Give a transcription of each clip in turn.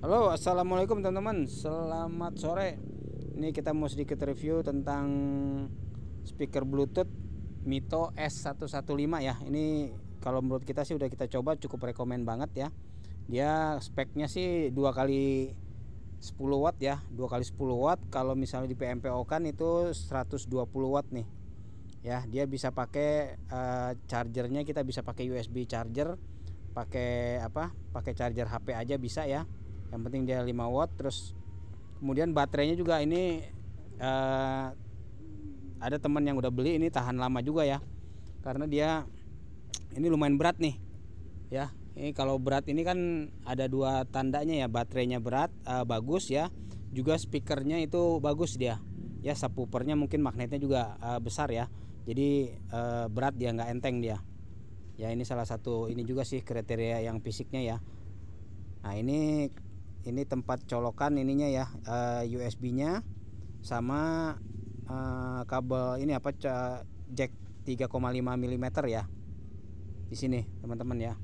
Halo, assalamualaikum teman-teman. Selamat sore. Ini kita mau sedikit review tentang speaker Bluetooth Mito S115 ya. Ini kalau menurut kita sih udah kita coba cukup rekomen banget ya. Dia speknya sih dua kali 10 watt ya, dua kali 10 watt. Kalau misalnya di PMPO kan itu 120 watt nih. Ya, dia bisa pakai uh, chargernya kita bisa pakai USB charger, pakai apa? Pakai charger HP aja bisa ya yang penting dia 5 watt terus kemudian baterainya juga ini uh, ada teman yang udah beli ini tahan lama juga ya karena dia ini lumayan berat nih ya ini kalau berat ini kan ada dua tandanya ya baterainya berat uh, bagus ya juga speakernya itu bagus dia ya subwoofernya mungkin magnetnya juga uh, besar ya jadi berat dia nggak enteng dia ya ini salah satu ini juga sih kriteria yang fisiknya ya nah ini ini tempat colokan ininya ya eh, USB nya sama eh, kabel ini apa jack 3,5 mm ya di sini teman-teman ya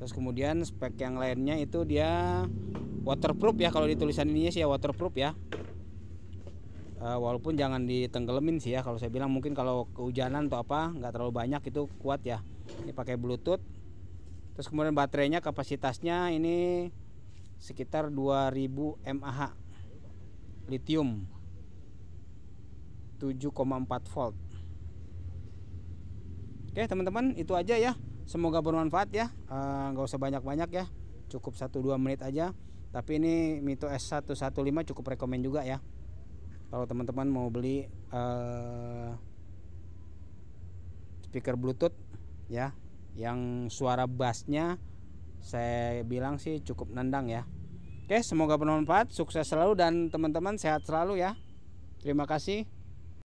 terus kemudian spek yang lainnya itu dia waterproof ya kalau di tulisan ininya sih ya waterproof ya eh, walaupun jangan ditenggelamin sih ya kalau saya bilang mungkin kalau kehujanan atau apa nggak terlalu banyak itu kuat ya ini pakai bluetooth terus kemudian baterainya kapasitasnya ini sekitar 2000 mAh lithium 7,4 volt oke teman-teman itu aja ya semoga bermanfaat ya eh, nggak uh, usah banyak-banyak ya cukup 1-2 menit aja tapi ini Mito S115 cukup rekomen juga ya kalau teman-teman mau beli uh, speaker bluetooth ya yang suara bassnya saya bilang sih cukup nendang ya oke semoga bermanfaat sukses selalu dan teman-teman sehat selalu ya terima kasih